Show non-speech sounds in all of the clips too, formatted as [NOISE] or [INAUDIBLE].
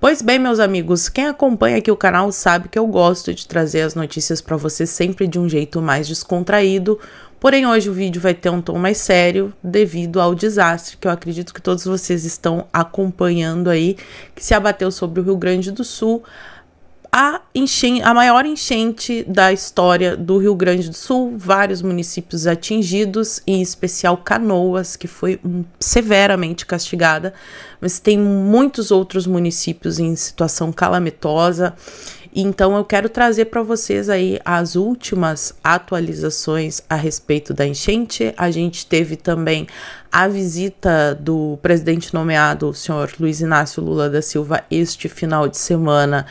Pois bem, meus amigos, quem acompanha aqui o canal sabe que eu gosto de trazer as notícias para você sempre de um jeito mais descontraído, porém hoje o vídeo vai ter um tom mais sério devido ao desastre que eu acredito que todos vocês estão acompanhando aí, que se abateu sobre o Rio Grande do Sul, a, enchente, a maior enchente da história do Rio Grande do Sul, vários municípios atingidos, em especial Canoas, que foi hum, severamente castigada, mas tem muitos outros municípios em situação calamitosa. Então eu quero trazer para vocês aí as últimas atualizações a respeito da enchente. A gente teve também a visita do presidente nomeado, o senhor Luiz Inácio Lula da Silva, este final de semana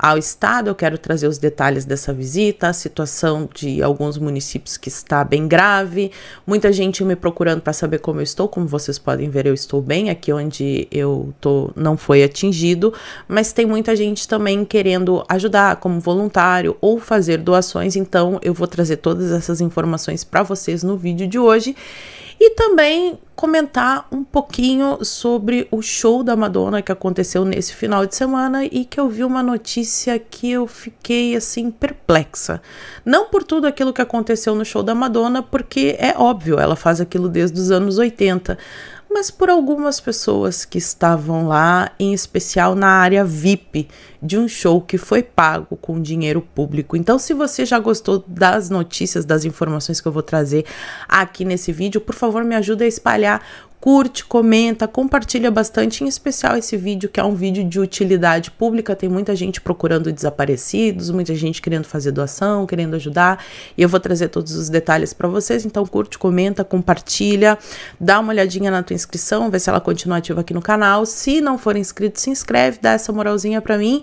ao estado. Eu quero trazer os detalhes dessa visita, a situação de alguns municípios que está bem grave. Muita gente me procurando para saber como eu estou, como vocês podem ver, eu estou bem aqui onde eu tô não foi atingido, mas tem muita gente também querendo ajudar como voluntário ou fazer doações, então eu vou trazer todas essas informações para vocês no vídeo de hoje. E também comentar um pouquinho sobre o show da Madonna que aconteceu nesse final de semana e que eu vi uma notícia que eu fiquei assim perplexa. Não por tudo aquilo que aconteceu no show da Madonna, porque é óbvio, ela faz aquilo desde os anos 80, mas por algumas pessoas que estavam lá, em especial na área VIP de um show que foi pago com dinheiro público. Então, se você já gostou das notícias, das informações que eu vou trazer aqui nesse vídeo, por favor, me ajuda a espalhar curte, comenta, compartilha bastante, em especial esse vídeo que é um vídeo de utilidade pública, tem muita gente procurando desaparecidos, muita gente querendo fazer doação, querendo ajudar, e eu vou trazer todos os detalhes para vocês, então curte, comenta, compartilha, dá uma olhadinha na tua inscrição, vê se ela continua ativa aqui no canal, se não for inscrito, se inscreve, dá essa moralzinha para mim,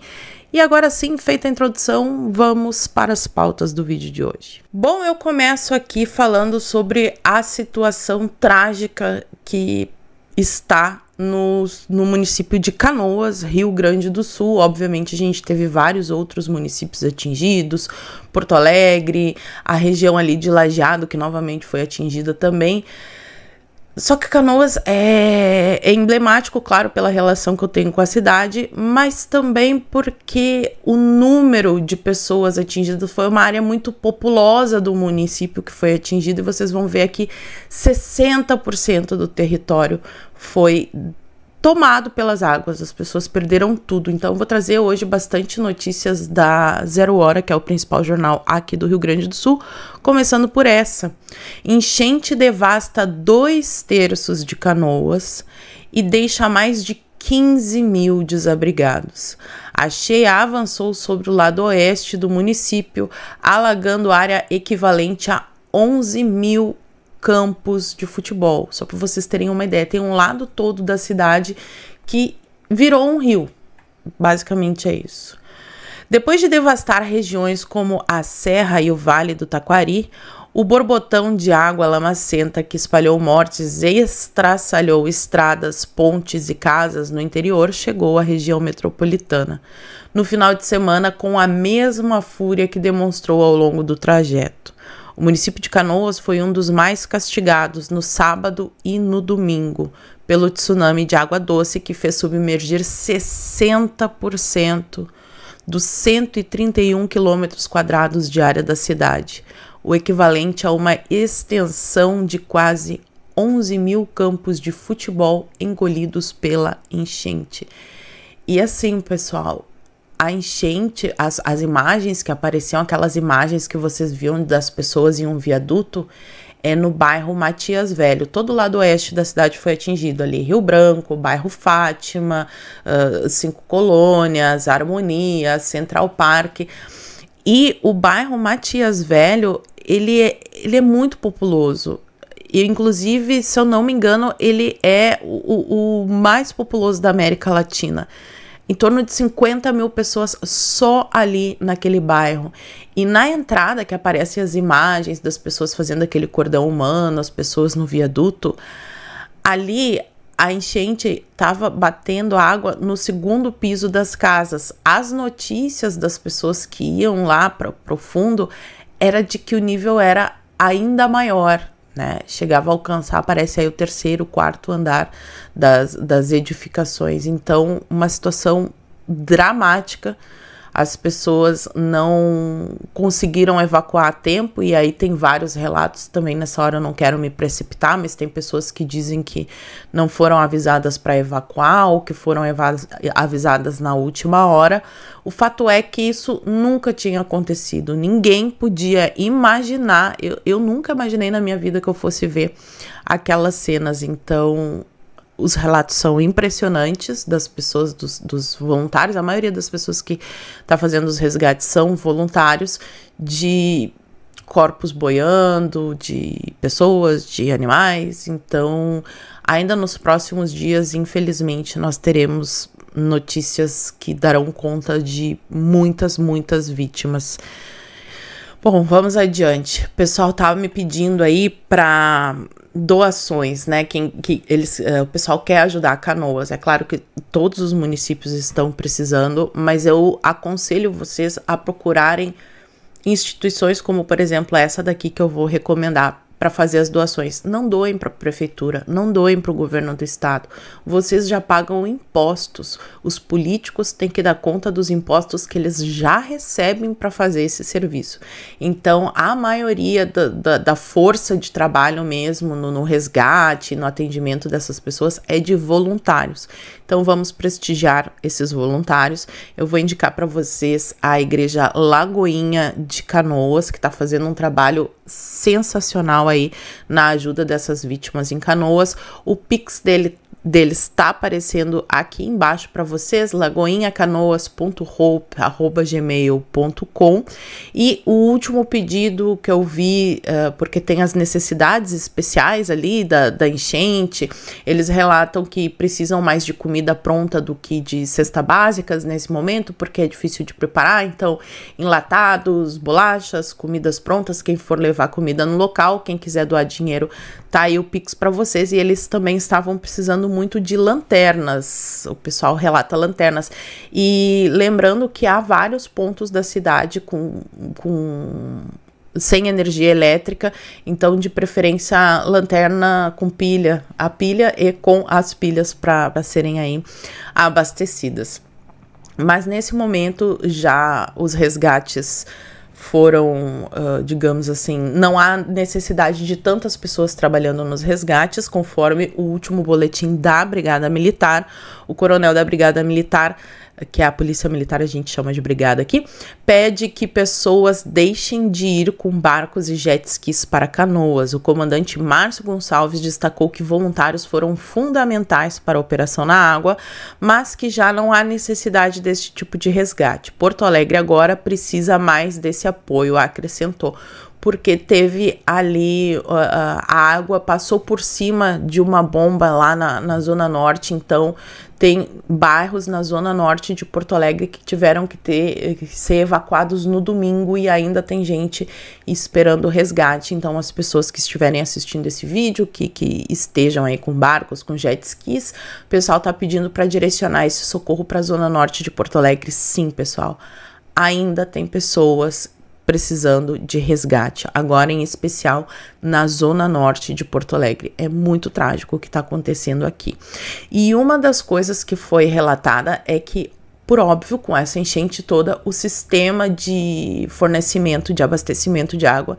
e agora sim, feita a introdução, vamos para as pautas do vídeo de hoje. Bom, eu começo aqui falando sobre a situação trágica que está no, no, município de Canoas, Rio Grande do Sul. Obviamente, a gente teve vários outros municípios atingidos, Porto Alegre, a região ali de Lajeado, que novamente foi atingida também. Só que Canoas é, é, emblemático, claro, pela relação que eu tenho com a cidade, mas também porque o número de pessoas atingidas foi uma área muito populosa do município que foi atingida, e vocês vão ver aqui: 60% do território foi tomado pelas águas, as pessoas perderam tudo. Então, eu vou trazer hoje bastante notícias da Zero Hora, que é o principal jornal aqui do Rio Grande do Sul, começando por essa. Enchente devasta dois terços de canoas e deixa mais de 15 mil desabrigados. A cheia avançou sobre o lado oeste do município, alagando área equivalente a 11 mil campos de futebol, só para vocês terem uma ideia. Tem um lado todo da cidade que virou um rio. Basicamente é isso. Depois de devastar regiões como a Serra e o Vale do Taquari, o borbotão de água lamacenta que espalhou mortes e estraçalhou estradas, pontes e casas no interior chegou à região metropolitana no final de semana com a mesma fúria que demonstrou ao longo do trajeto. O município de Canoas foi um dos mais castigados no sábado e no domingo pelo tsunami de água doce que fez submergir 60% dos 131 quilômetros quadrados de área da cidade, o equivalente a uma extensão de quase 11 mil campos de futebol engolidos pela enchente. E assim, pessoal, a enchente, as, as imagens que apareciam, aquelas imagens que vocês viam das pessoas em um viaduto, é no bairro Matias Velho. Todo o lado oeste da cidade foi atingido ali. Rio Branco, bairro Fátima, uh, Cinco Colônias, Harmonia, Central Park. E o bairro Matias Velho, ele é, ele é muito populoso. E, inclusive, se eu não me engano, ele é o, o mais populoso da América Latina em torno de 50 mil pessoas só ali naquele bairro. E na entrada, que aparecem as imagens das pessoas fazendo aquele cordão humano, as pessoas no viaduto, ali a enchente estava batendo água no segundo piso das casas. As notícias das pessoas que iam lá para o fundo era de que o nível era ainda maior né? Chegava a alcançar, parece aí o terceiro, quarto andar das, das edificações. Então, uma situação dramática as pessoas não conseguiram evacuar a tempo, e aí tem vários relatos também. Nessa hora eu não quero me precipitar, mas tem pessoas que dizem que não foram avisadas para evacuar ou que foram avisadas na última hora. O fato é que isso nunca tinha acontecido, ninguém podia imaginar, eu, eu nunca imaginei na minha vida que eu fosse ver aquelas cenas, então os relatos são impressionantes das pessoas, dos, dos voluntários. A maioria das pessoas que está fazendo os resgates são voluntários de corpos boiando, de pessoas, de animais. Então, ainda nos próximos dias, infelizmente, nós teremos notícias que darão conta de muitas, muitas vítimas. Bom, vamos adiante. O pessoal tava me pedindo aí para doações, né? Quem, que eles, uh, o pessoal quer ajudar a Canoas. É claro que todos os municípios estão precisando, mas eu aconselho vocês a procurarem instituições como, por exemplo, essa daqui que eu vou recomendar para fazer as doações. Não doem para a prefeitura, não doem para o governo do estado. Vocês já pagam impostos. Os políticos têm que dar conta dos impostos que eles já recebem para fazer esse serviço. Então, a maioria da, da, da força de trabalho mesmo no, no resgate, no atendimento dessas pessoas é de voluntários. Então vamos prestigiar esses voluntários. Eu vou indicar para vocês a igreja Lagoinha de Canoas, que está fazendo um trabalho sensacional aí na ajuda dessas vítimas em Canoas. O Pix dele deles está aparecendo aqui embaixo para vocês, lagoinhacanoas.hope.gmail.com e o último pedido que eu vi, uh, porque tem as necessidades especiais ali da, da enchente, eles relatam que precisam mais de comida pronta do que de cesta básicas nesse momento, porque é difícil de preparar, então enlatados, bolachas, comidas prontas, quem for levar comida no local, quem quiser doar dinheiro, tá aí o Pix para vocês e eles também estavam precisando muito de lanternas. O pessoal relata lanternas. E lembrando que há vários pontos da cidade com, com sem energia elétrica, então de preferência lanterna com pilha, a pilha e com as pilhas para serem aí abastecidas. Mas nesse momento já os resgates foram, uh, digamos assim, não há necessidade de tantas pessoas trabalhando nos resgates, conforme o último boletim da Brigada Militar. O coronel da Brigada Militar que a polícia militar a gente chama de brigada aqui, pede que pessoas deixem de ir com barcos e jet skis para canoas. O comandante Márcio Gonçalves destacou que voluntários foram fundamentais para a operação na água, mas que já não há necessidade desse tipo de resgate. Porto Alegre agora precisa mais desse apoio, acrescentou porque teve ali a, a água passou por cima de uma bomba lá na, na zona norte, então tem bairros na zona norte de Porto Alegre que tiveram que ter eh, que ser evacuados no domingo e ainda tem gente esperando resgate. Então, as pessoas que estiverem assistindo esse vídeo, que, que estejam aí com barcos, com jet skis, o pessoal tá pedindo para direcionar esse socorro para a zona norte de Porto Alegre. Sim, pessoal. Ainda tem pessoas precisando de resgate, agora em especial na zona norte de Porto Alegre. É muito trágico o que está acontecendo aqui. E uma das coisas que foi relatada é que por óbvio, com essa enchente toda, o sistema de fornecimento, de abastecimento de água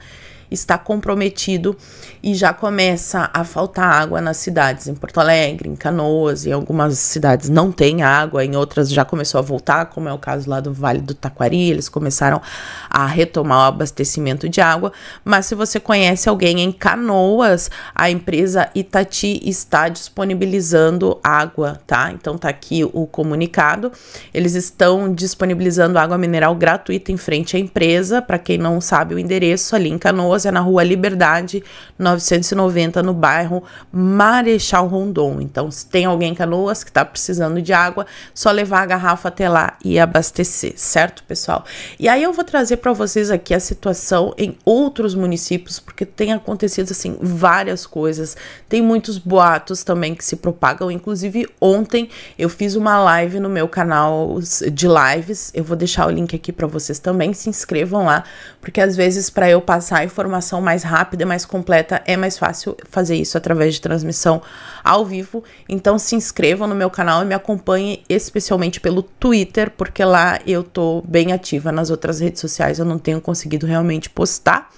está comprometido e já começa a faltar água nas cidades, em Porto Alegre, em Canoas, em algumas cidades não tem água, em outras já começou a voltar, como é o caso lá do Vale do Taquari, eles começaram a retomar o abastecimento de água, mas se você conhece alguém em Canoas, a empresa Itati está disponibilizando água, tá? Então tá aqui o comunicado. Eles estão disponibilizando água mineral gratuita em frente à empresa, para quem não sabe o endereço ali em Canoas é na Rua Liberdade, 990, no bairro Marechal Rondon. Então, se tem alguém em Canoas que está precisando de água, só levar a garrafa até lá e abastecer, certo, pessoal? E aí eu vou trazer para vocês aqui a situação em outros municípios, porque tem acontecido assim várias coisas. Tem muitos boatos também que se propagam, inclusive ontem eu fiz uma live no meu canal de lives. Eu vou deixar o link aqui para vocês também, se inscrevam lá, porque às vezes para eu passar informações informação mais rápida, e mais completa, é mais fácil fazer isso através de transmissão ao vivo. Então se inscrevam no meu canal e me acompanhem especialmente pelo Twitter, porque lá eu tô bem ativa nas outras redes sociais, eu não tenho conseguido realmente postar.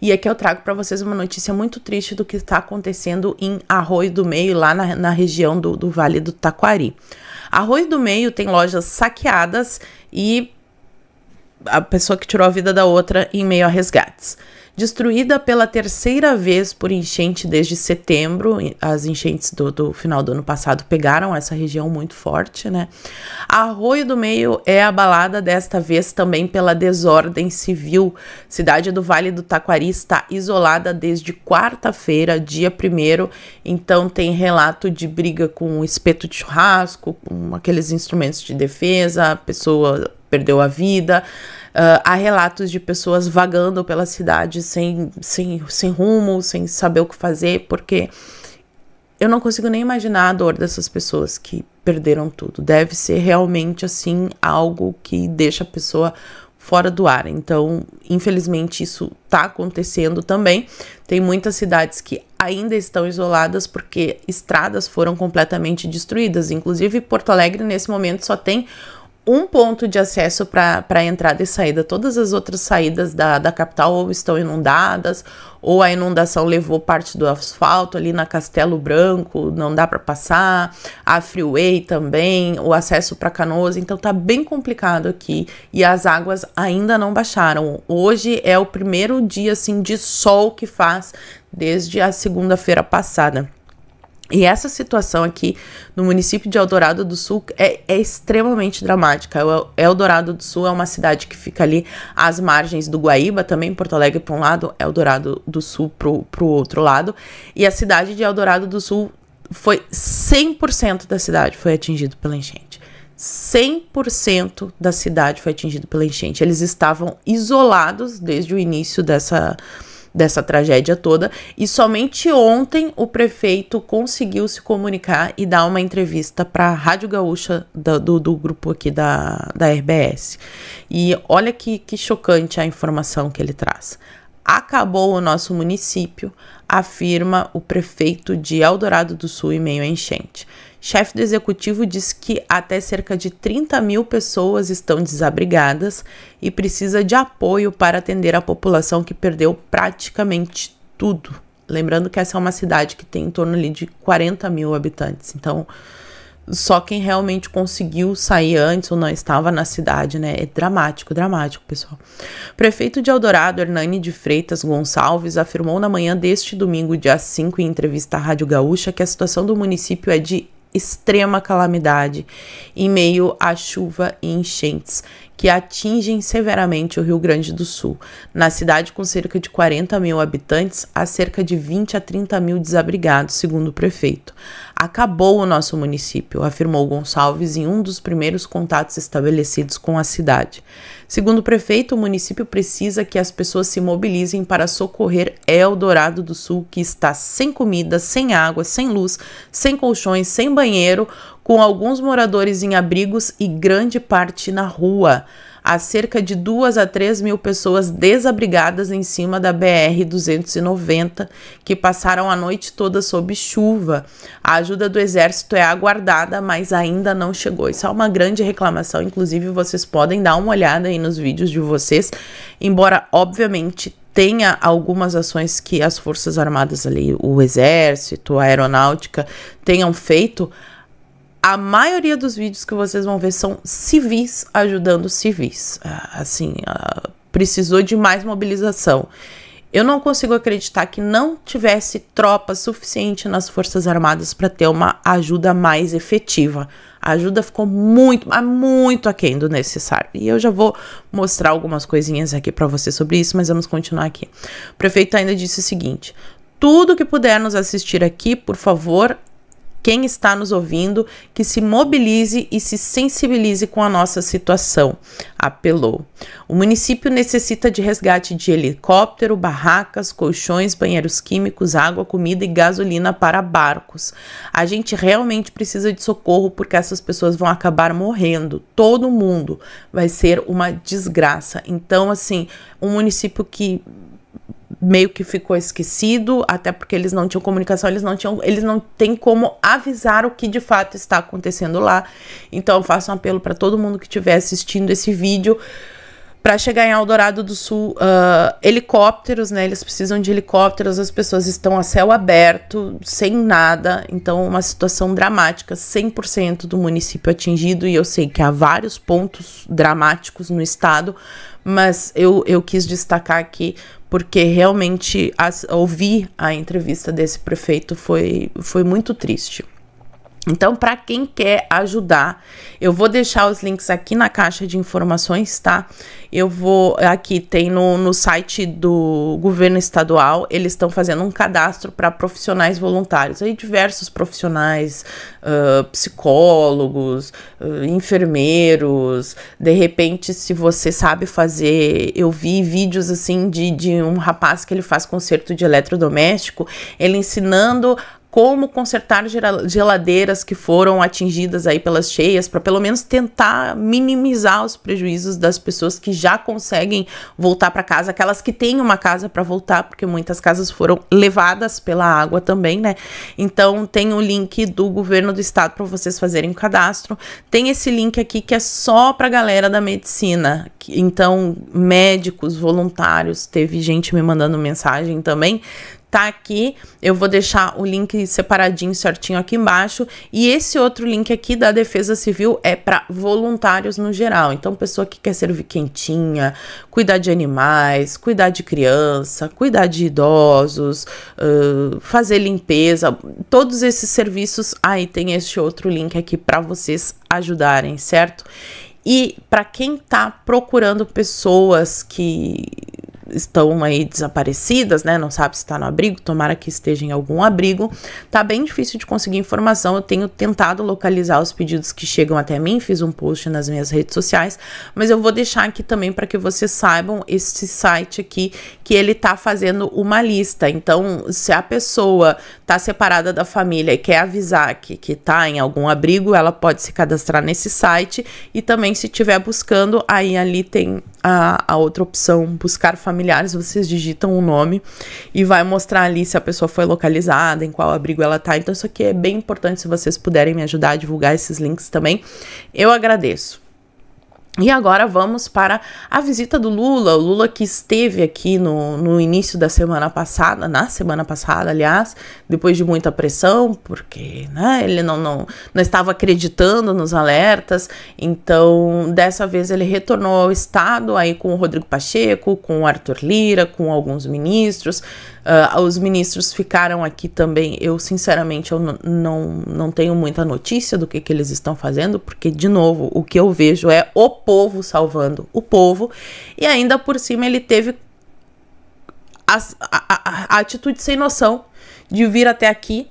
E aqui eu trago para vocês uma notícia muito triste do que está acontecendo em Arroio do Meio, lá na, na região do, do Vale do Taquari. Arroio do Meio tem lojas saqueadas e a pessoa que tirou a vida da outra em meio a resgates destruída pela terceira vez por enchente desde setembro. As enchentes do, do final do ano passado pegaram essa região muito forte, né? Arroio do Meio é abalada desta vez também pela desordem civil. Cidade do Vale do Taquari está isolada desde quarta-feira, dia 1 então tem relato de briga com espeto de churrasco, com aqueles instrumentos de defesa, pessoa perdeu a vida. Uh, há relatos de pessoas vagando pela cidade sem, sem, sem rumo, sem saber o que fazer, porque eu não consigo nem imaginar a dor dessas pessoas que perderam tudo. Deve ser realmente assim algo que deixa a pessoa fora do ar. Então, infelizmente, isso está acontecendo também. Tem muitas cidades que ainda estão isoladas porque estradas foram completamente destruídas. Inclusive, Porto Alegre, nesse momento, só tem um ponto de acesso para entrada e saída. Todas as outras saídas da, da capital ou estão inundadas, ou a inundação levou parte do asfalto ali na Castelo Branco, não dá para passar, a Freeway também, o acesso para Canoas, então tá bem complicado aqui e as águas ainda não baixaram. Hoje é o primeiro dia assim de sol que faz desde a segunda-feira passada. E essa situação aqui no município de Eldorado do Sul é, é, extremamente dramática. É o Eldorado do Sul é uma cidade que fica ali às margens do Guaíba, também Porto Alegre para um lado, Eldorado do Sul para o outro lado. E a cidade de Eldorado do Sul foi 100% da cidade foi atingido pela enchente. 100% da cidade foi atingido pela enchente. Eles estavam isolados desde o início dessa dessa tragédia toda. E somente ontem o prefeito conseguiu se comunicar e dar uma entrevista para a Rádio Gaúcha do, do, grupo aqui da, da RBS. E olha que, que chocante a informação que ele traz acabou o nosso município, afirma o prefeito de Eldorado do Sul em meio à enchente. Chefe do executivo diz que até cerca de 30 mil pessoas estão desabrigadas e precisa de apoio para atender a população que perdeu praticamente tudo. Lembrando que essa é uma cidade que tem em torno ali de 40 mil habitantes, então só quem realmente conseguiu sair antes ou não estava na cidade, né? É dramático, dramático, pessoal. Prefeito de Eldorado, Hernani de Freitas Gonçalves, afirmou na manhã deste domingo, dia 5, em entrevista à Rádio Gaúcha, que a situação do município é de extrema calamidade em meio à chuva e enchentes que atingem severamente o Rio Grande do Sul. Na cidade com cerca de 40 mil habitantes, há cerca de 20 a 30 mil desabrigados, segundo o prefeito. Acabou o nosso município, afirmou Gonçalves em um dos primeiros contatos estabelecidos com a cidade. Segundo o prefeito, o município precisa que as pessoas se mobilizem para socorrer Eldorado do Sul, que está sem comida, sem água, sem luz, sem colchões, sem banheiro, com alguns moradores em abrigos e grande parte na rua. Há cerca de 2 a 3 mil pessoas desabrigadas em cima da BR-290, que passaram a noite toda sob chuva. A ajuda do exército é aguardada, mas ainda não chegou. Isso é uma grande reclamação, inclusive vocês podem dar uma olhada aí nos vídeos de vocês, embora obviamente tenha algumas ações que as Forças Armadas ali, o Exército, a Aeronáutica, tenham feito, a maioria dos vídeos que vocês vão ver são civis ajudando civis. Ah, assim, ah, precisou de mais mobilização. Eu não consigo acreditar que não tivesse tropa suficiente nas Forças Armadas para ter uma ajuda mais efetiva. A ajuda ficou muito, muito aquém do necessário. E eu já vou mostrar algumas coisinhas aqui para você sobre isso, mas vamos continuar aqui. O prefeito ainda disse o seguinte: tudo que puder nos assistir aqui, por favor, quem está nos ouvindo que se mobilize e se sensibilize com a nossa situação, apelou. O município necessita de resgate de helicóptero, barracas, colchões, banheiros químicos, água, comida e gasolina para barcos. A gente realmente precisa de socorro porque essas pessoas vão acabar morrendo, todo mundo vai ser uma desgraça. Então, assim, um município que meio que ficou esquecido, até porque eles não tinham comunicação, eles não tinham, eles não têm como avisar o que de fato está acontecendo lá. Então, eu faço um apelo para todo mundo que estiver assistindo esse vídeo, para chegar em Eldorado do Sul, uh, helicópteros, né? Eles precisam de helicópteros, as pessoas estão a céu aberto, sem nada. Então, uma situação dramática, 100% do município atingido. E eu sei que há vários pontos dramáticos no estado, mas eu, eu quis destacar aqui porque realmente as, ouvir a entrevista desse prefeito foi, foi muito triste. Então, para quem quer ajudar, eu vou deixar os links aqui na caixa de informações, tá? Eu vou. Aqui tem no, no site do governo estadual, eles estão fazendo um cadastro para profissionais voluntários. Aí, diversos profissionais, uh, psicólogos, uh, enfermeiros. De repente, se você sabe fazer. Eu vi vídeos assim de, de um rapaz que ele faz concerto de eletrodoméstico, ele ensinando como consertar geladeiras que foram atingidas aí pelas cheias, para pelo menos tentar minimizar os prejuízos das pessoas que já conseguem voltar para casa, aquelas que têm uma casa para voltar, porque muitas casas foram levadas pela água também, né? Então tem o link do governo do estado para vocês fazerem o cadastro. Tem esse link aqui que é só para galera da medicina. Então médicos, voluntários, teve gente me mandando mensagem também tá aqui. Eu vou deixar o link separadinho certinho aqui embaixo. E esse outro link aqui da Defesa Civil é para voluntários no geral. Então, pessoa que quer servir quentinha, cuidar de animais, cuidar de criança, cuidar de idosos, uh, fazer limpeza, todos esses serviços aí tem este outro link aqui para vocês ajudarem, certo? E para quem está procurando pessoas que estão aí desaparecidas, né? Não sabe se está no abrigo, tomara que esteja em algum abrigo. Tá bem difícil de conseguir informação. Eu tenho tentado localizar os pedidos que chegam até mim, fiz um post nas minhas redes sociais, mas eu vou deixar aqui também para que vocês saibam esse site aqui que ele tá fazendo uma lista. Então, se a pessoa tá separada da família e quer avisar que que tá em algum abrigo, ela pode se cadastrar nesse site e também se estiver buscando, aí ali tem a, a outra opção, buscar família familiares, vocês digitam o um nome e vai mostrar ali se a pessoa foi localizada, em qual abrigo ela tá. Então, isso aqui é bem importante se vocês puderem me ajudar a divulgar esses links também. Eu agradeço. E agora vamos para a visita do Lula. O Lula que esteve aqui no, no início da semana passada, na semana passada, aliás, depois de muita pressão, porque né, ele não, não, não estava acreditando nos alertas. Então, dessa vez ele retornou ao Estado aí com o Rodrigo Pacheco, com o Arthur Lira, com alguns ministros. Uh, os ministros ficaram aqui também. Eu, sinceramente, eu não, não tenho muita notícia do que, que eles estão fazendo, porque, de novo, o que eu vejo é o povo salvando o povo. E ainda por cima ele teve a, a, a atitude sem noção de vir até aqui.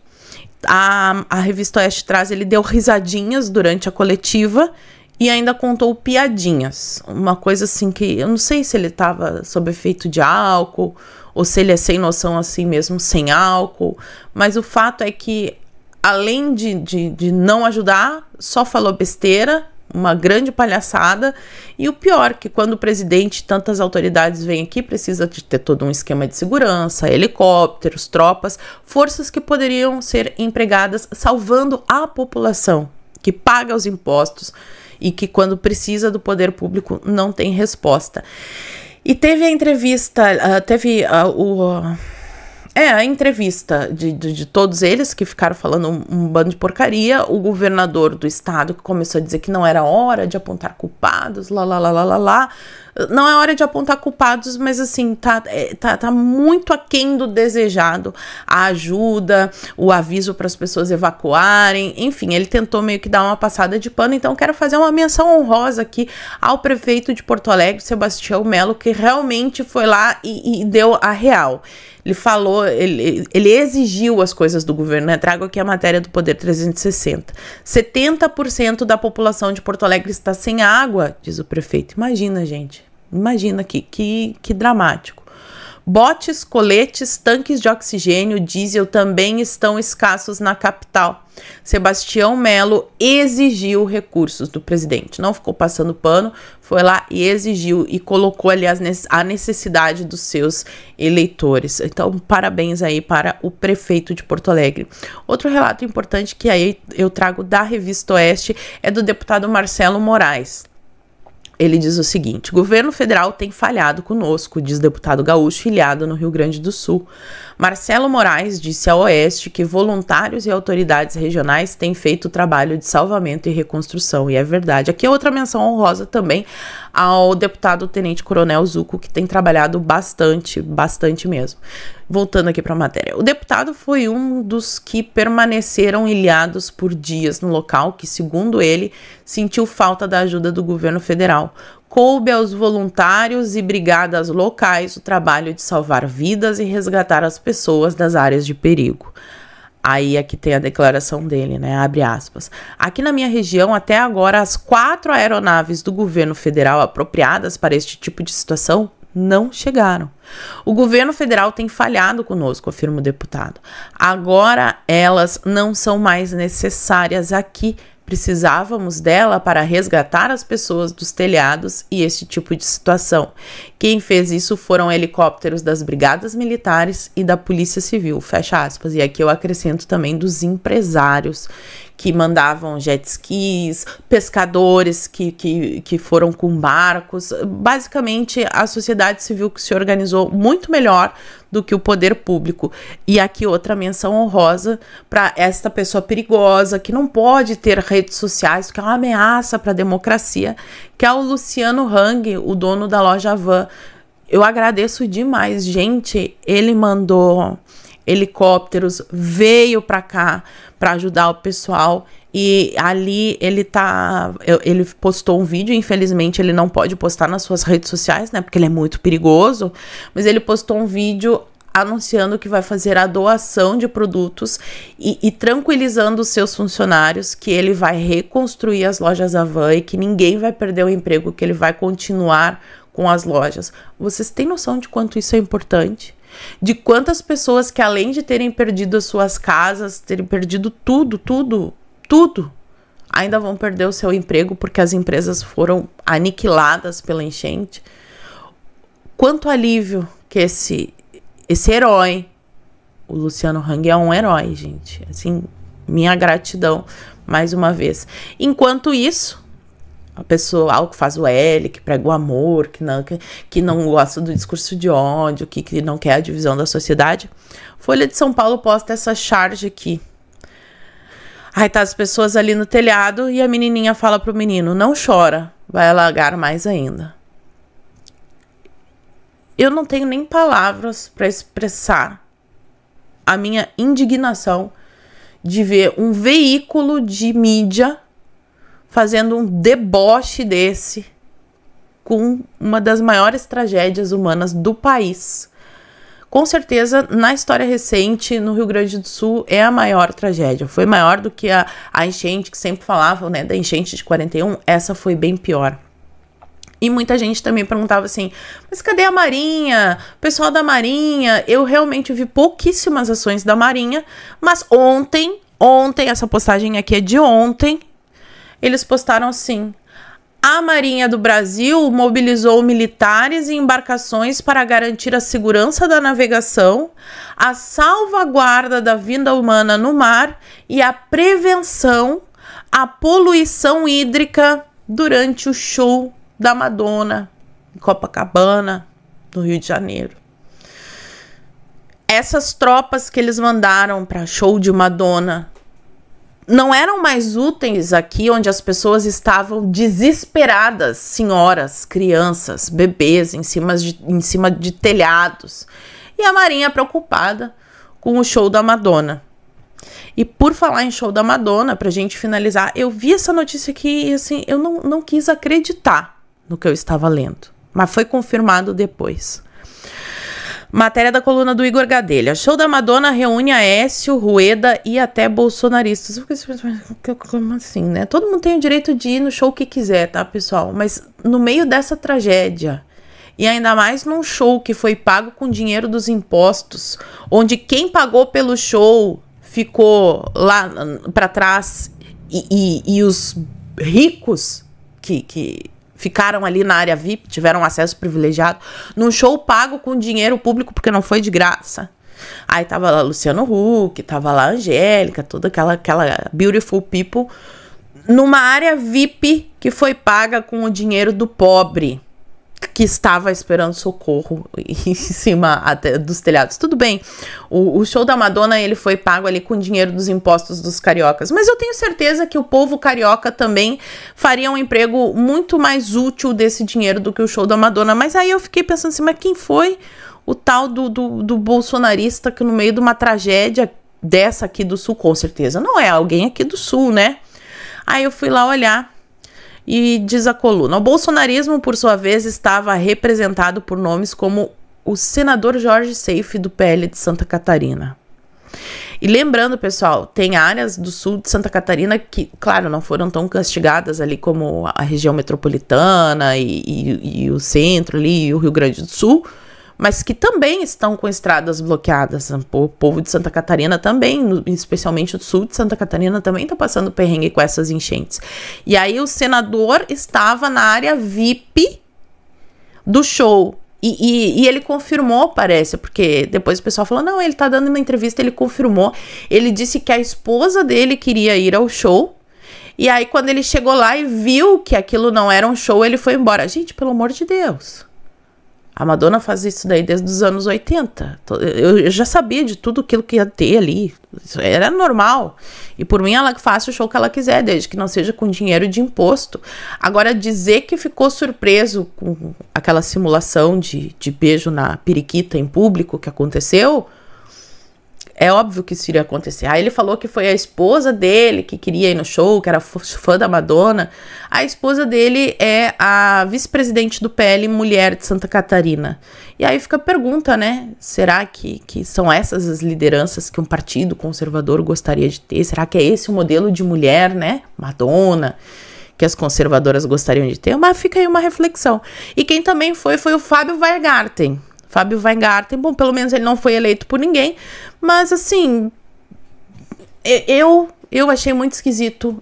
A, a revista Oeste traz, ele deu risadinhas durante a coletiva e ainda contou piadinhas. Uma coisa assim que eu não sei se ele estava sob efeito de álcool ou se ele é sem noção assim mesmo, sem álcool. Mas o fato é que, além de, de, de não ajudar, só falou besteira, uma grande palhaçada. E o pior, que quando o presidente tantas autoridades vêm aqui, precisa de ter todo um esquema de segurança, helicópteros, tropas, forças que poderiam ser empregadas salvando a população que paga os impostos e que quando precisa do poder público não tem resposta. E teve a entrevista, uh, teve uh, o. É, a entrevista de, de, de, todos eles que ficaram falando um, um, bando de porcaria, o governador do estado que começou a dizer que não era hora de apontar culpados, lá, lá, lá, lá, lá, lá. Não é hora de apontar culpados, mas assim, tá, é, tá, tá muito aquém do desejado. A ajuda, o aviso para as pessoas evacuarem, enfim, ele tentou meio que dar uma passada de pano, então quero fazer uma menção honrosa aqui ao prefeito de Porto Alegre, Sebastião Melo, que realmente foi lá e, e deu a real. Ele falou, ele, ele exigiu as coisas do governo, né? Trago aqui a matéria do Poder 360. 70% da população de Porto Alegre está sem água, diz o prefeito. Imagina, gente. Imagina que, que, que dramático. Botes, coletes, tanques de oxigênio, diesel também estão escassos na capital. Sebastião Melo exigiu recursos do presidente, não ficou passando pano, foi lá e exigiu e colocou ali a necessidade dos seus eleitores. Então, parabéns aí para o prefeito de Porto Alegre. Outro relato importante que aí eu trago da Revista Oeste é do deputado Marcelo Moraes. Ele diz o seguinte: governo federal tem falhado conosco, diz deputado gaúcho filiado no Rio Grande do Sul, Marcelo Moraes disse a Oeste que voluntários e autoridades regionais têm feito o trabalho de salvamento e reconstrução, e é verdade. Aqui é outra menção honrosa também ao deputado Tenente Coronel Zuco, que tem trabalhado bastante, bastante mesmo. Voltando aqui para a matéria. O deputado foi um dos que permaneceram ilhados por dias no local, que, segundo ele, sentiu falta da ajuda do governo federal coube aos voluntários e brigadas locais o trabalho de salvar vidas e resgatar as pessoas das áreas de perigo. Aí aqui é tem a declaração dele, né? Abre aspas. Aqui na minha região, até agora, as quatro aeronaves do governo federal apropriadas para este tipo de situação não chegaram. O governo federal tem falhado conosco, afirma o deputado. Agora elas não são mais necessárias aqui Precisávamos dela para resgatar as pessoas dos telhados e esse tipo de situação. Quem fez isso foram helicópteros das brigadas militares e da polícia civil. Fecha aspas. E aqui eu acrescento também dos empresários que mandavam jet skis, pescadores que, que, que foram com barcos. Basicamente, a sociedade civil que se organizou muito melhor do que o poder público. E aqui outra menção honrosa para esta pessoa perigosa que não pode ter redes sociais, que é uma ameaça para a democracia, que é o Luciano Hang, o dono da loja Van. Eu agradeço demais, gente. Ele mandou helicópteros, veio para cá para ajudar o pessoal e ali ele tá. Ele postou um vídeo, infelizmente ele não pode postar nas suas redes sociais, né? Porque ele é muito perigoso. Mas ele postou um vídeo anunciando que vai fazer a doação de produtos e, e, tranquilizando os seus funcionários que ele vai reconstruir as lojas Avan e que ninguém vai perder o emprego, que ele vai continuar com as lojas. Vocês têm noção de quanto isso é importante? De quantas pessoas que além de terem perdido as suas casas, terem perdido tudo, tudo, tudo, ainda vão perder o seu emprego porque as empresas foram aniquiladas pela enchente. Quanto alívio que esse esse herói, o Luciano Hang é um herói, gente. Assim, minha gratidão mais uma vez. Enquanto isso, a pessoa ah, que faz o L, que prega o amor, que não, que, que não gosta do discurso de ódio, que, que não quer a divisão da sociedade. Folha de São Paulo posta essa charge aqui. Aí tá as pessoas ali no telhado e a menininha fala pro menino: não chora, vai alagar mais ainda. Eu não tenho nem palavras para expressar a minha indignação de ver um veículo de mídia fazendo um deboche desse com uma das maiores tragédias humanas do país com certeza, na história recente, no Rio Grande do Sul, é a maior tragédia. Foi maior do que a, a enchente que sempre falavam, né? Da enchente de 41. Essa foi bem pior. E muita gente também perguntava assim: mas cadê a Marinha? O Pessoal da Marinha? Eu realmente vi pouquíssimas ações da Marinha, mas ontem, ontem, essa postagem aqui é de ontem, eles postaram assim: a Marinha do Brasil mobilizou militares e embarcações para garantir a segurança da navegação, a salvaguarda da vida humana no mar e a prevenção à poluição hídrica durante o show da Madonna em Copacabana, no Rio de Janeiro. Essas tropas que eles mandaram para show de Madonna não eram mais úteis aqui onde as pessoas estavam desesperadas, senhoras, crianças, bebês em cima de, em cima de telhados. E a Marinha preocupada com o show da Madonna. E por falar em show da Madonna, pra gente finalizar, eu vi essa notícia aqui e assim, eu não, não quis acreditar no que eu estava lendo. Mas foi confirmado depois. Matéria da coluna do Igor Gadelha. Show da Madonna reúne Aécio, Rueda e até bolsonaristas. Como assim, né? Todo mundo tem o direito de ir no show que quiser, tá, pessoal? Mas no meio dessa tragédia, e ainda mais num show que foi pago com dinheiro dos impostos, onde quem pagou pelo show ficou lá para trás e, e, e, os ricos que, que ficaram ali na área VIP, tiveram acesso privilegiado, num show pago com dinheiro público, porque não foi de graça. Aí tava lá Luciano Huck, tava lá Angélica, toda aquela, aquela beautiful people, numa área VIP que foi paga com o dinheiro do pobre que estava esperando socorro [LAUGHS] em cima até dos telhados. Tudo bem, o, o, show da Madonna ele foi pago ali com dinheiro dos impostos dos cariocas, mas eu tenho certeza que o povo carioca também faria um emprego muito mais útil desse dinheiro do que o show da Madonna. Mas aí eu fiquei pensando assim, mas quem foi o tal do, do, do bolsonarista que no meio de uma tragédia dessa aqui do Sul, com certeza não é alguém aqui do Sul, né? Aí eu fui lá olhar e diz a coluna: o bolsonarismo, por sua vez, estava representado por nomes como o senador Jorge Seife, do PL de Santa Catarina. E lembrando, pessoal, tem áreas do sul de Santa Catarina que, claro, não foram tão castigadas ali como a região metropolitana e, e, e o centro ali, e o Rio Grande do Sul, mas que também estão com estradas bloqueadas. O povo de Santa Catarina também, especialmente o sul de Santa Catarina, também está passando perrengue com essas enchentes. E aí o senador estava na área VIP do show. E, e, e ele confirmou, parece, porque depois o pessoal falou: não, ele está dando uma entrevista, ele confirmou. Ele disse que a esposa dele queria ir ao show, e aí, quando ele chegou lá e viu que aquilo não era um show, ele foi embora. Gente, pelo amor de Deus. A Madonna faz isso daí desde os anos 80. Eu já sabia de tudo aquilo que ia ter ali. Isso era normal. E por mim, ela faz o show que ela quiser, desde que não seja com dinheiro de imposto. Agora, dizer que ficou surpreso com aquela simulação de, de beijo na periquita em público que aconteceu, é óbvio que isso iria acontecer. Aí ele falou que foi a esposa dele que queria ir no show, que era fã da Madonna. A esposa dele é a vice-presidente do PL Mulher de Santa Catarina. E aí fica a pergunta, né? Será que, que são essas as lideranças que um partido conservador gostaria de ter? Será que é esse o modelo de mulher, né? Madonna que as conservadoras gostariam de ter, mas fica aí uma reflexão. E quem também foi foi o Fábio Weigarten. Fábio Weingarten, bom, pelo menos ele não foi eleito por ninguém, mas assim, eu eu achei muito esquisito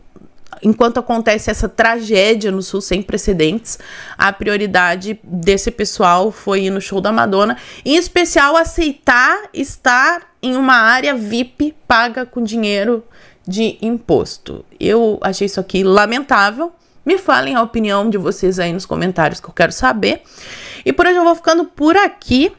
enquanto acontece essa tragédia no Sul sem precedentes, a prioridade desse pessoal foi ir no show da Madonna, em especial aceitar estar em uma área VIP paga com dinheiro de imposto. Eu achei isso aqui lamentável. Me falem a opinião de vocês aí nos comentários que eu quero saber. E por hoje eu vou ficando por aqui.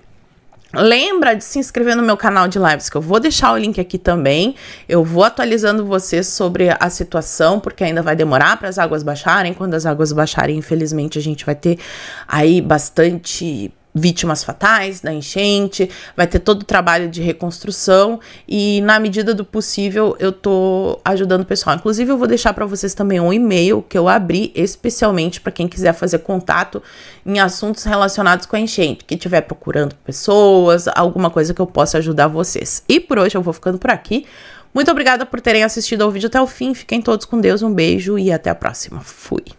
Lembra de se inscrever no meu canal de lives, que eu vou deixar o link aqui também. Eu vou atualizando vocês sobre a situação, porque ainda vai demorar para as águas baixarem. Quando as águas baixarem, infelizmente, a gente vai ter aí bastante vítimas fatais da enchente, vai ter todo o trabalho de reconstrução e na medida do possível eu tô ajudando o pessoal. Inclusive eu vou deixar para vocês também um e-mail que eu abri especialmente para quem quiser fazer contato em assuntos relacionados com a enchente, que estiver procurando pessoas, alguma coisa que eu possa ajudar vocês. E por hoje eu vou ficando por aqui. Muito obrigada por terem assistido ao vídeo até o fim. Fiquem todos com Deus, um beijo e até a próxima. Fui.